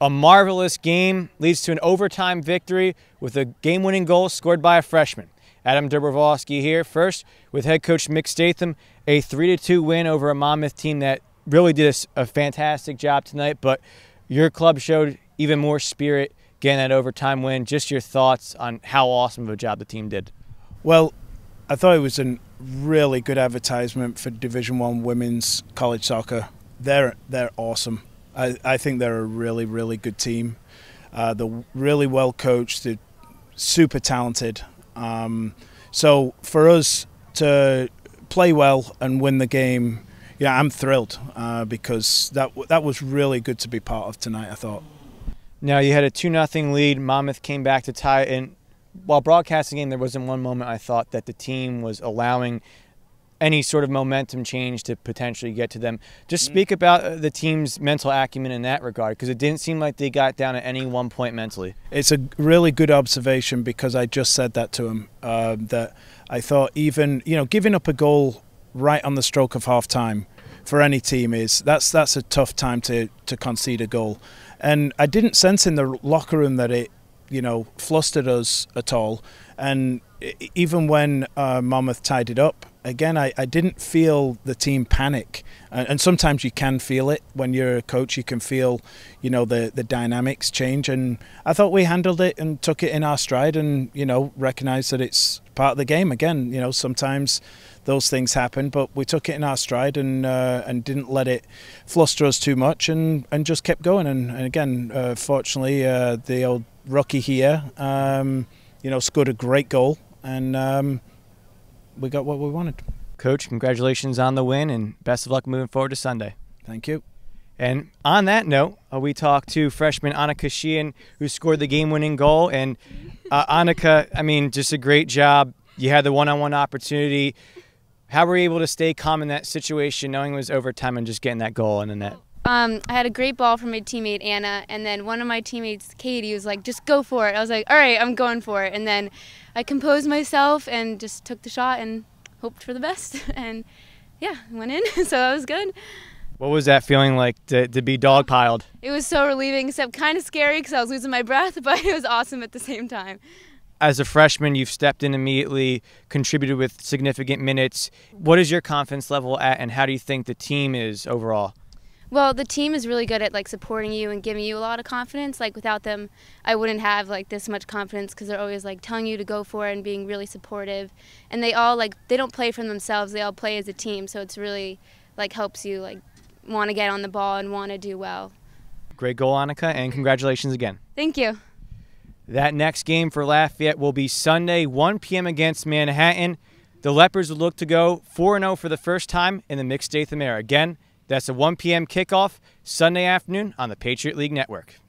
A marvelous game leads to an overtime victory with a game-winning goal scored by a freshman. Adam Dobrovolsky here first with head coach Mick Statham, a 3-2 win over a Monmouth team that really did a fantastic job tonight, but your club showed even more spirit getting that overtime win. Just your thoughts on how awesome of a job the team did. Well, I thought it was a really good advertisement for Division One women's college soccer. They're they're awesome. I, I think they're a really, really good team. Uh, they're really well coached. They're super talented. Um, so for us to play well and win the game, yeah, I'm thrilled uh, because that that was really good to be part of tonight. I thought. Now you had a two nothing lead. Monmouth came back to tie, and while broadcasting the game, there wasn't one moment I thought that the team was allowing any sort of momentum change to potentially get to them. Just mm. speak about uh, the team's mental acumen in that regard because it didn't seem like they got down at any one point mentally. It's a really good observation because I just said that to him uh, that I thought even you know giving up a goal right on the stroke of half time for any team is that's that's a tough time to to concede a goal. And I didn't sense in the locker room that it you know flustered us at all. And even when uh, Monmouth tied it up again, I, I didn't feel the team panic. And, and, sometimes you can feel it when you're a coach. You can feel, you know, the, the dynamics change. And I thought we handled it and took it in our stride and, you know, recognized that it's part of the game. Again, you know, sometimes those things happen, but we took it in our stride and uh, and didn't let it fluster us too much and, and just kept going. And, and again, uh, fortunately, uh, the old Rocky here, um, you know, scored a great goal. And, um, we got what we wanted. Coach, congratulations on the win and best of luck moving forward to Sunday. Thank you. And on that note, uh, we talked to freshman Annika Sheehan, who scored the game winning goal. And uh, Annika, I mean, just a great job. You had the one on one opportunity. How were you able to stay calm in that situation, knowing it was overtime and just getting that goal in the net? um, I had a great ball from my teammate Anna, and then one of my teammates, Katie, was like, "Just go for it." I was like, "All right, I'm going for it." And then I composed myself and just took the shot and hoped for the best, and yeah, went in. so that was good. What was that feeling like to, to be dog piled? It was so relieving, except kind of scary because I was losing my breath, but it was awesome at the same time. As a freshman, you've stepped in immediately, contributed with significant minutes. What is your confidence level at, and how do you think the team is overall? Well, the team is really good at like supporting you and giving you a lot of confidence. Like without them, I wouldn't have like this much confidence because they're always like telling you to go for it and being really supportive. And they all like they don't play for themselves; they all play as a team. So it's really like helps you like want to get on the ball and want to do well. Great goal, Annika, and congratulations again. Thank you. That next game for Lafayette will be Sunday, 1 p.m. against Manhattan. The Leopards will look to go 4 0 for the first time in the Mixed Eighth Amera. Again, that's a 1 p.m. kickoff Sunday afternoon on the Patriot League Network.